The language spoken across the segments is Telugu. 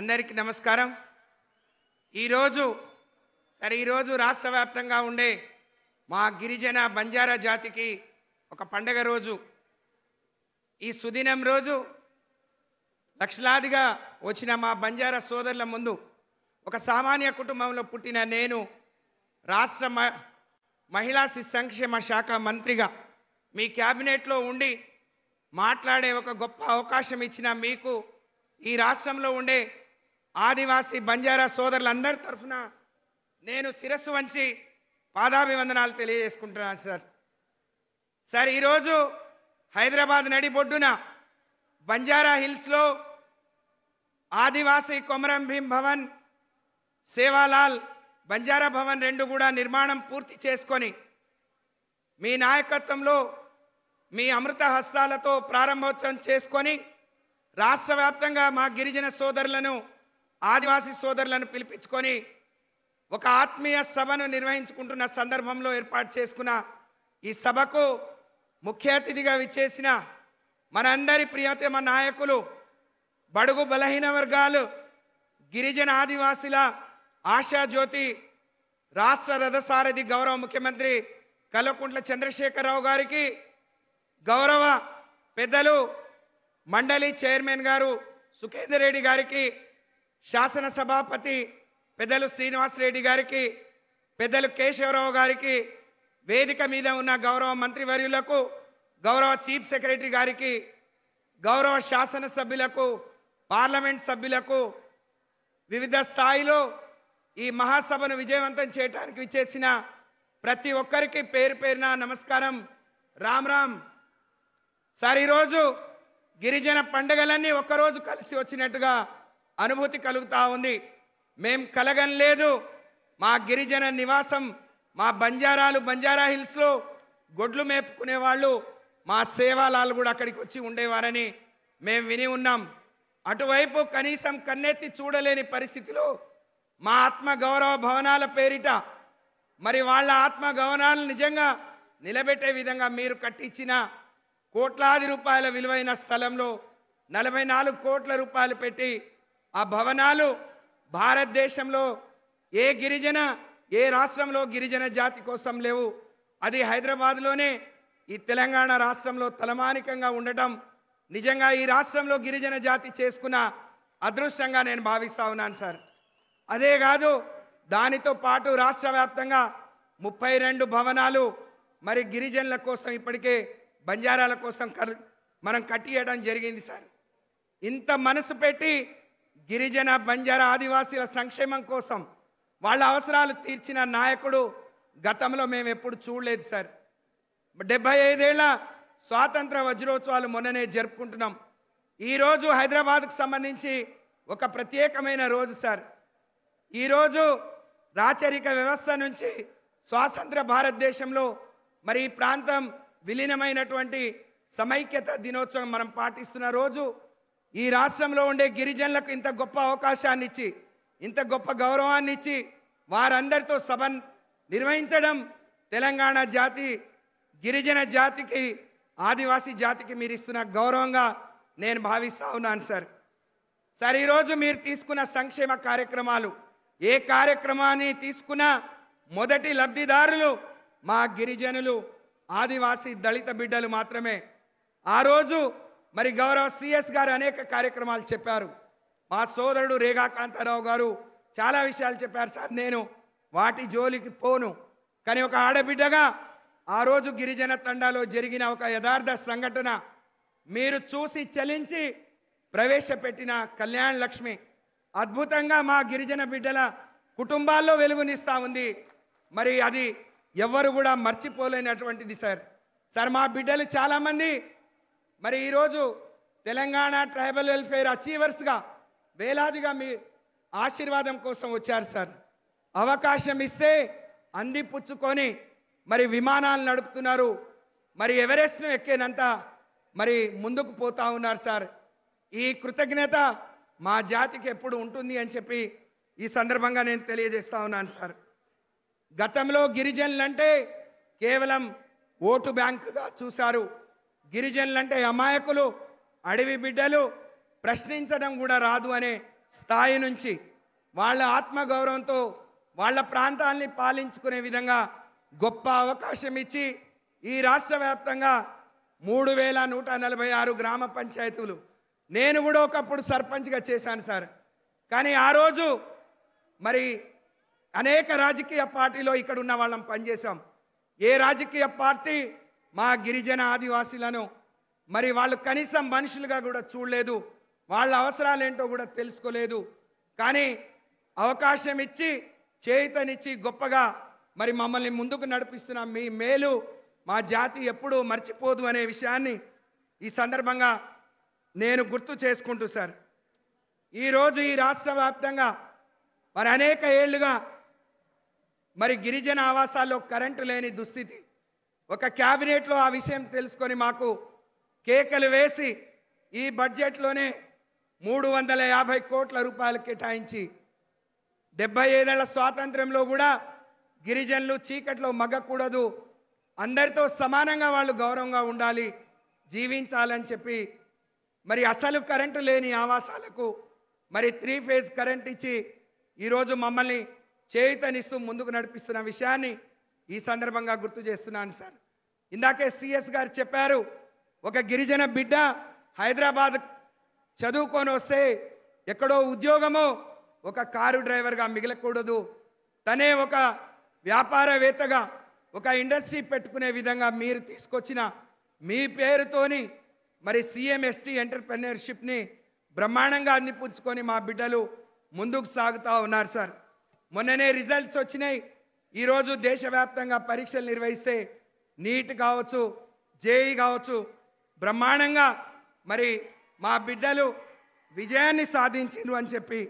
అందరికీ నమస్కారం ఈరోజు సరే ఈరోజు రాష్ట్ర వ్యాప్తంగా ఉండే మా గిరిజన బంజారా జాతికి ఒక పండగ రోజు ఈ సుదినం రోజు లక్షలాదిగా వచ్చిన మా బంజారా సోదరుల ముందు ఒక సామాన్య కుటుంబంలో పుట్టిన నేను రాష్ట్ర మహిళా శిశు సంక్షేమ శాఖ మంత్రిగా మీ క్యాబినెట్లో ఉండి మాట్లాడే ఒక గొప్ప అవకాశం ఇచ్చిన మీకు ఈ రాష్ట్రంలో ఉండే ఆదివాసీ బంజారా సోదరులందరి తరఫున నేను శిరస్సు వంచి పాదాభివందనాలు తెలియజేసుకుంటున్నాను సార్ సార్ ఈరోజు హైదరాబాద్ నడిబొడ్డున బంజారా హిల్స్లో ఆదివాసీ కొమరం భీం భవన్ సేవాలాల్ బంజారా భవన్ రెండు కూడా నిర్మాణం పూర్తి చేసుకొని మీ నాయకత్వంలో మీ అమృత హస్తాలతో ప్రారంభోత్సవం చేసుకొని రాష్ట్ర వ్యాప్తంగా మా గిరిజన సోదరులను ఆదివాసీ సోదరులను పిలిపించుకొని ఒక ఆత్మీయ సభను నిర్వహించుకుంటున్న సందర్భంలో ఏర్పాటు చేసుకున్న ఈ సభకు ముఖ్య అతిథిగా విచ్చేసిన మనందరి ప్రియతమ నాయకులు బడుగు బలహీన వర్గాలు గిరిజన ఆదివాసుల ఆశాజ్యోతి రాష్ట్ర రథసారథి గౌరవ ముఖ్యమంత్రి కల్వకుంట్ల చంద్రశేఖరరావు గారికి గౌరవ పెద్దలు మండలి చైర్మన్ గారు సుఖేందర్ రెడ్డి గారికి శాసనసభాపతి పెద్దలు శ్రీనివాసరెడ్డి గారికి పెద్దలు కేశవరావు గారికి వేదిక మీద ఉన్న గౌరవ మంత్రివర్యులకు గౌరవ చీఫ్ సెక్రటరీ గారికి గౌరవ శాసనసభ్యులకు పార్లమెంట్ సభ్యులకు వివిధ స్థాయిలో ఈ మహాసభను విజయవంతం చేయడానికి విచ్చేసిన ప్రతి ఒక్కరికి పేరు పేరున నమస్కారం రామ్ రామ్ సార్ ఈరోజు గిరిజన పండుగలన్నీ ఒక్కరోజు కలిసి వచ్చినట్టుగా అనుభూతి కలుగుతూ ఉంది మేం కలగనలేదు మా గిరిజన నివాసం మా బంజారాలు బంజారా హిల్స్లో గొడ్లు మేపుకునే వాళ్ళు మా సేవాలాలు కూడా అక్కడికి వచ్చి ఉండేవారని మేం విని ఉన్నాం అటువైపు కనీసం కన్నెత్తి చూడలేని పరిస్థితిలో మా ఆత్మ గౌరవ భవనాల పేరిట మరి వాళ్ళ ఆత్మ గౌరవాలు నిజంగా నిలబెట్టే విధంగా మీరు కట్టించిన కోట్లాది రూపాయల విలువైన స్థలంలో నలభై నాలుగు కోట్ల రూపాయలు పెట్టి ఆ భవనాలు భారతదేశంలో ఏ గిరిజన ఏ రాష్ట్రంలో గిరిజన జాతి కోసం లేవు అది హైదరాబాద్లోనే ఈ తెలంగాణ రాష్ట్రంలో తలమానికంగా ఉండటం నిజంగా ఈ రాష్ట్రంలో గిరిజన జాతి చేసుకున్న అదృష్టంగా నేను భావిస్తా ఉన్నాను సార్ అదే కాదు దానితో పాటు రాష్ట్ర వ్యాప్తంగా ముప్పై రెండు భవనాలు మరి గిరిజనుల కోసం ఇప్పటికే బంజారాల కోసం మనం కట్టియడం జరిగింది సార్ ఇంత మనసు పెట్టి గిరిజన బంజారా ఆదివాసీల సంక్షేమం కోసం వాళ్ళ అవసరాలు తీర్చిన నాయకుడు గతంలో మేము ఎప్పుడు చూడలేదు సార్ డెబ్బై ఐదేళ్ల స్వాతంత్ర వజ్రోత్సవాలు మొన్ననే జరుపుకుంటున్నాం ఈరోజు హైదరాబాద్కు సంబంధించి ఒక ప్రత్యేకమైన రోజు సార్ ఈరోజు రాచరిక వ్యవస్థ నుంచి స్వాతంత్ర భారతదేశంలో మరి ఈ ప్రాంతం విలీనమైనటువంటి సమైక్యత దినోత్సవం మనం పాటిస్తున్న రోజు ఈ రాష్ట్రంలో ఉండే గిరిజనులకు ఇంత గొప్ప అవకాశాన్ని ఇచ్చి ఇంత గొప్ప గౌరవాన్ని ఇచ్చి వారందరితో సభ నిర్వహించడం తెలంగాణ జాతి గిరిజన జాతికి ఆదివాసీ జాతికి మీరు ఇస్తున్న గౌరవంగా నేను భావిస్తా ఉన్నాను సార్ సార్ ఈరోజు మీరు తీసుకున్న సంక్షేమ కార్యక్రమాలు ఏ కార్యక్రమాన్ని తీసుకున్నా మొదటి లబ్ధిదారులు మా గిరిజనులు ఆదివాసీ దళిత బిడ్డలు మాత్రమే ఆ రోజు మరి గౌరవ సిఎస్ గారు అనేక కార్యక్రమాలు చెప్పారు మా సోదరుడు రేఖాకాంతారావు గారు చాలా విషయాలు చెప్పారు సార్ నేను వాటి జోలికి పోను కానీ ఒక ఆడబిడ్డగా ఆ రోజు గిరిజన తండాలో జరిగిన ఒక యథార్థ సంఘటన మీరు చూసి చలించి ప్రవేశపెట్టిన కళ్యాణ్ లక్ష్మి అద్భుతంగా మా గిరిజన బిడ్డల కుటుంబాల్లో వెలుగునిస్తూ ఉంది మరి అది ఎవ్వరు కూడా మర్చిపోలేనటువంటిది సార్ సార్ మా బిడ్డలు చాలామంది మరి ఈరోజు తెలంగాణ ట్రైబల్ వెల్ఫేర్ అచీవర్స్గా వేలాదిగా మీ ఆశీర్వాదం కోసం వచ్చారు సార్ అవకాశం ఇస్తే అందిపుచ్చుకొని మరి విమానాలు నడుపుతున్నారు మరి ఎవరెస్ట్ను ఎక్కేనంత మరి ముందుకు పోతా ఉన్నారు సార్ ఈ కృతజ్ఞత మా జాతికి ఎప్పుడు ఉంటుంది అని చెప్పి ఈ సందర్భంగా నేను తెలియజేస్తా ఉన్నాను సార్ గతంలో గిరిజనులంటే కేవలం ఓటు బ్యాంకుగా చూశారు గిరిజనులంటే అమాయకులు అడవి బిడ్డలు ప్రశ్నించడం కూడా రాదు అనే స్థాయి నుంచి వాళ్ళ ఆత్మగౌరవంతో వాళ్ళ ప్రాంతాల్ని పాలించుకునే విధంగా గొప్ప అవకాశం ఇచ్చి ఈ రాష్ట్ర వ్యాప్తంగా మూడు వేల నూట నలభై ఆరు గ్రామ పంచాయతీలు నేను కూడా ఒకప్పుడు సర్పంచ్గా చేశాను సార్ కానీ ఆ రోజు మరి అనేక రాజకీయ పార్టీలో ఇక్కడ ఉన్న వాళ్ళం పనిచేశాం ఏ రాజకీయ పార్టీ మా గిరిజన ఆదివాసీలను మరి వాళ్ళు కనీసం మనుషులుగా కూడా చూడలేదు వాళ్ళ అవసరాలు ఏంటో కూడా తెలుసుకోలేదు కానీ అవకాశం ఇచ్చి చేతనిచ్చి గొప్పగా మరి మమ్మల్ని ముందుకు నడిపిస్తున్న మీ మేలు మా జాతి ఎప్పుడూ మర్చిపోదు అనే విషయాన్ని ఈ సందర్భంగా నేను గుర్తు చేసుకుంటూ సార్ ఈరోజు ఈ రాష్ట్ర వ్యాప్తంగా మరి అనేక ఏళ్లుగా మరి గిరిజన ఆవాసాల్లో కరెంటు లేని దుస్థితి ఒక క్యాబినెట్లో ఆ విషయం తెలుసుకొని మాకు కేకలు వేసి ఈ బడ్జెట్లోనే మూడు వందల యాభై కోట్ల రూపాయలు కేటాయించి డెబ్బై ఐదేళ్ల స్వాతంత్రంలో కూడా గిరిజనులు చీకట్లో మగ్గకూడదు అందరితో సమానంగా వాళ్ళు గౌరవంగా ఉండాలి జీవించాలని చెప్పి మరి అసలు కరెంటు లేని ఆవాసాలకు మరి త్రీ ఫేజ్ కరెంట్ ఇచ్చి ఈరోజు మమ్మల్ని చేయితనిస్తూ ముందుకు నడిపిస్తున్న విషయాన్ని ఈ సందర్భంగా గుర్తు చేస్తున్నాను సార్ ఇందాకే సిఎస్ గారు చెప్పారు ఒక గిరిజన బిడ్డ హైదరాబాద్ చదువుకొని వస్తే ఎక్కడో ఉద్యోగమో ఒక కారు డ్రైవర్గా మిగలకూడదు తనే ఒక వ్యాపారవేత్తగా ఒక ఇండస్ట్రీ పెట్టుకునే విధంగా మీరు తీసుకొచ్చిన మీ పేరుతోని మరి సిఎంఎస్టీ ఎంటర్ప్రెన్యూర్షిప్ని బ్రహ్మాండంగా అందిపుచ్చుకొని మా బిడ్డలు ముందుకు సాగుతూ ఉన్నారు సార్ మొన్ననే రిజల్ట్స్ వచ్చినాయి ఈరోజు దేశవ్యాప్తంగా పరీక్షలు నిర్వహిస్తే నీట్ కావచ్చు జేఈ కావచ్చు బ్రహ్మాండంగా మరి మా బిడ్డలు విజయాన్ని సాధించిండ్రు అని చెప్పి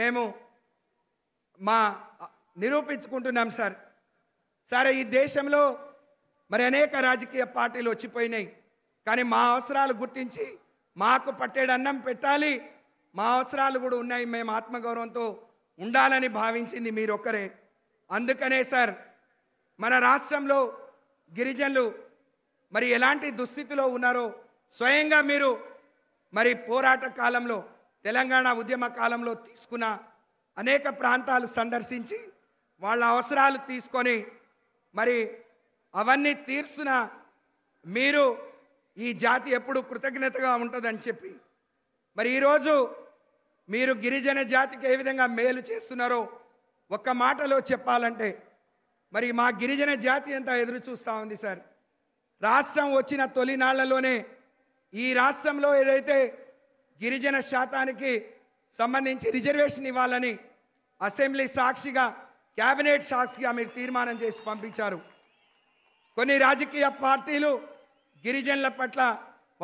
మేము మా నిరూపించుకుంటున్నాం సార్ సరే ఈ దేశంలో మరి అనేక రాజకీయ పార్టీలు వచ్చిపోయినాయి కానీ మా అవసరాలు గుర్తించి మాకు పట్టేడన్నం పెట్టాలి మా అవసరాలు కూడా ఉన్నాయి మేము ఆత్మగౌరవంతో ఉండాలని భావించింది మీరొక్కరే అందుకనే సార్ మన రాష్ట్రంలో గిరిజనులు మరి ఎలాంటి దుస్థితిలో ఉన్నారో స్వయంగా మీరు మరి పోరాట కాలంలో తెలంగాణ ఉద్యమ కాలంలో తీసుకున్న అనేక ప్రాంతాలు సందర్శించి వాళ్ళ అవసరాలు తీసుకొని మరి అవన్నీ తీర్చున మీరు ఈ జాతి ఎప్పుడు కృతజ్ఞతగా ఉంటుందని చెప్పి మరి ఈరోజు మీరు గిరిజన జాతికి ఏ విధంగా మేలు చేస్తున్నారో ఒక్క మాటలో చెప్పాలంటే మరి మా గిరిజన జాతి అంతా ఎదురు చూస్తూ ఉంది సార్ రాష్ట్రం వచ్చిన తొలినాళ్లలోనే ఈ రాష్ట్రంలో ఏదైతే గిరిజన శాతానికి సంబంధించి రిజర్వేషన్ ఇవ్వాలని అసెంబ్లీ సాక్షిగా క్యాబినెట్ సాక్షిగా మీరు తీర్మానం చేసి పంపించారు కొన్ని రాజకీయ పార్టీలు గిరిజనుల పట్ల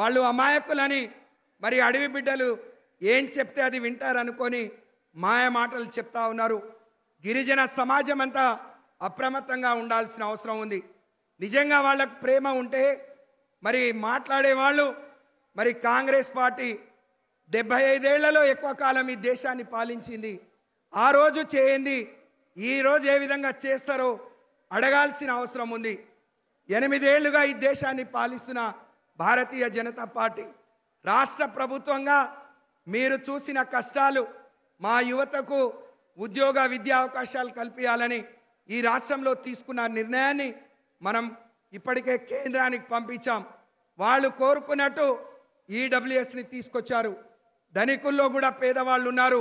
వాళ్ళు అమాయకులని మరి అడవి బిడ్డలు ఏం చెప్తే అది వింటారనుకొని మాయ మాటలు చెప్తా ఉన్నారు గిరిజన సమాజం అంతా అప్రమత్తంగా ఉండాల్సిన అవసరం ఉంది నిజంగా వాళ్ళకు ప్రేమ ఉంటే మరి మాట్లాడేవాళ్ళు మరి కాంగ్రెస్ పార్టీ డెబ్బై ఐదేళ్లలో ఎక్కువ కాలం ఈ దేశాన్ని పాలించింది ఆ రోజు చేయండి ఈరోజు ఏ విధంగా చేస్తారో అడగాల్సిన అవసరం ఉంది ఎనిమిదేళ్లుగా ఈ దేశాన్ని పాలిస్తున్న భారతీయ జనతా పార్టీ రాష్ట్ర ప్రభుత్వంగా మీరు చూసిన కష్టాలు మా యువతకు ఉద్యోగ విద్యా అవకాశాలు కల్పించాలని ఈ రాష్ట్రంలో తీసుకున్న నిర్ణయాన్ని మనం ఇప్పటికే కేంద్రానికి పంపించాం వాళ్ళు కోరుకున్నట్టు ఈడబ్ల్యూఎస్ని తీసుకొచ్చారు ధనికుల్లో కూడా పేదవాళ్ళు ఉన్నారు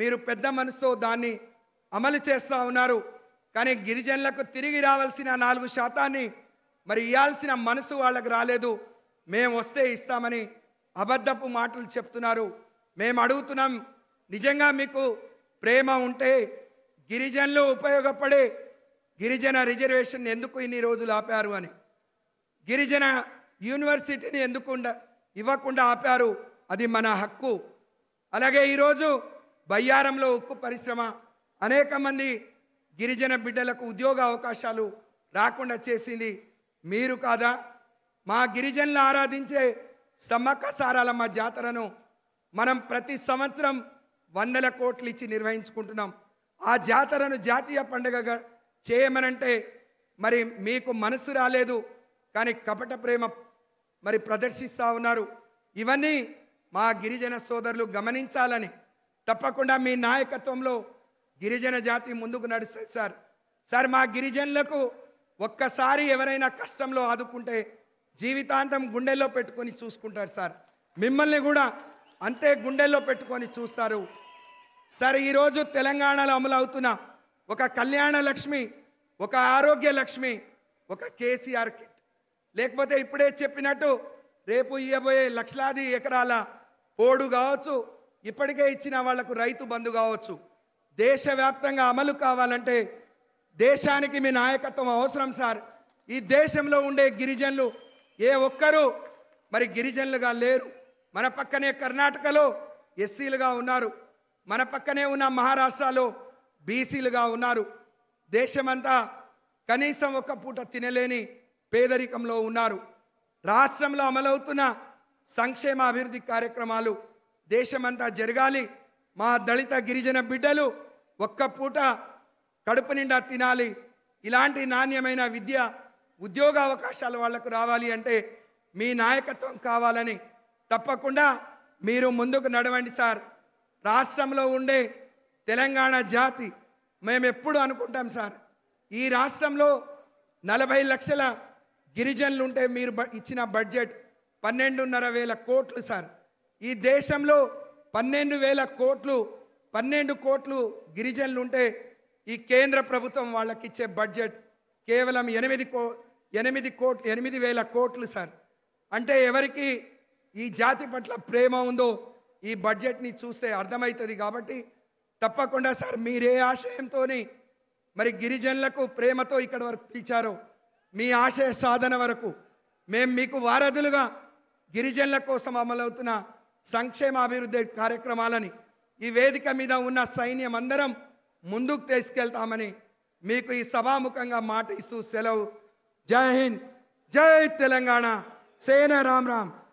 మీరు పెద్ద మనసుతో దాన్ని అమలు చేస్తూ ఉన్నారు కానీ గిరిజనులకు తిరిగి రావాల్సిన నాలుగు శాతాన్ని మరి ఇవ్వాల్సిన మనసు వాళ్ళకి రాలేదు మేము వస్తే ఇస్తామని అబద్ధపు మాటలు చెప్తున్నారు మేము అడుగుతున్నాం నిజంగా మీకు ప్రేమ ఉంటే గిరిజనులు ఉపయోగపడే గిరిజన రిజర్వేషన్ ఎందుకు ఇన్ని రోజులు ఆపారు అని గిరిజన యూనివర్సిటీని ఎందుకు ఇవ్వకుండా ఆపారు అది మన హక్కు అలాగే ఈరోజు బయ్యారంలో ఉక్కు పరిశ్రమ అనేక మంది గిరిజన బిడ్డలకు ఉద్యోగ అవకాశాలు రాకుండా చేసింది మీరు కాదా మా గిరిజనులు ఆరాధించే సమ్మక్క సారాలమ్మ జాతరను మనం ప్రతి సంవత్సరం వందల కోట్లు ఇచ్చి నిర్వహించుకుంటున్నాం ఆ జాతరను జాతీయ పండుగగా చేయమనంటే మరి మీకు మనసు రాలేదు కానీ కపట ప్రేమ మరి ప్రదర్శిస్తూ ఉన్నారు ఇవన్నీ మా గిరిజన సోదరులు గమనించాలని తప్పకుండా మీ నాయకత్వంలో గిరిజన జాతి ముందుకు నడుస్తుంది సార్ సార్ మా గిరిజనులకు ఒక్కసారి ఎవరైనా కష్టంలో ఆదుకుంటే జీవితాంతం గుండెల్లో పెట్టుకొని చూసుకుంటారు సార్ మిమ్మల్ని కూడా అంతే గుండెల్లో పెట్టుకొని చూస్తారు సరే ఈరోజు తెలంగాణలో అమలు అవుతున్న ఒక కళ్యాణ లక్ష్మి ఒక ఆరోగ్య లక్ష్మి ఒక కేసీఆర్ కిట్ లేకపోతే ఇప్పుడే చెప్పినట్టు రేపు ఇవ్వబోయే లక్షలాది ఎకరాల పోడు కావచ్చు ఇప్పటికే ఇచ్చిన వాళ్లకు రైతు బంధు కావచ్చు దేశవ్యాప్తంగా అమలు కావాలంటే దేశానికి మీ నాయకత్వం అవసరం సార్ ఈ దేశంలో ఉండే గిరిజనులు ఏ ఒక్కరూ మరి గిరిజనులుగా లేరు మన పక్కనే కర్ణాటకలో ఎస్సీలుగా ఉన్నారు మన పక్కనే ఉన్న మహారాష్ట్రలో బీసీలుగా ఉన్నారు దేశమంతా కనీసం ఒక్క పూట తినలేని పేదరికంలో ఉన్నారు రాష్ట్రంలో అమలవుతున్న సంక్షేమ అభివృద్ధి కార్యక్రమాలు దేశమంతా జరగాలి మా దళిత గిరిజన బిడ్డలు ఒక్క పూట కడుపు నిండా తినాలి ఇలాంటి నాణ్యమైన విద్య ఉద్యోగ అవకాశాలు వాళ్లకు రావాలి అంటే మీ నాయకత్వం కావాలని తప్పకుండా మీరు ముందుకు నడవండి సార్ రాష్ట్రంలో ఉండే తెలంగాణ జాతి మేము ఎప్పుడు అనుకుంటాం సార్ ఈ రాష్ట్రంలో నలభై లక్షల గిరిజనులు ఉంటే మీరు ఇచ్చిన బడ్జెట్ పన్నెండున్నర వేల కోట్లు సార్ ఈ దేశంలో పన్నెండు వేల కోట్లు పన్నెండు కోట్లు గిరిజనులు ఉంటే ఈ కేంద్ర ప్రభుత్వం వాళ్ళకి ఇచ్చే బడ్జెట్ కేవలం ఎనిమిది కో ఎనిమిది కోట్లు ఎనిమిది వేల కోట్లు సార్ అంటే ఎవరికి ఈ జాతి పట్ల ప్రేమ ఉందో ఈ బడ్జెట్ని చూస్తే అర్థమవుతుంది కాబట్టి తప్పకుండా సార్ మీరే ఆశయంతో మరి గిరిజనులకు ప్రేమతో ఇక్కడ వరకు పిలిచారు మీ ఆశయ సాధన వరకు మేము మీకు వారధులుగా గిరిజనుల కోసం అమలవుతున్న సంక్షేమాభివృద్ధి కార్యక్రమాలని ఈ వేదిక మీద ఉన్న సైన్యం అందరం ముందుకు తీసుకెళ్తామని మీకు ఈ సభాముఖంగా మాట ఇస్తూ సెలవు జై హింద్ జై తెలంగాణ సేన రామ్ రామ్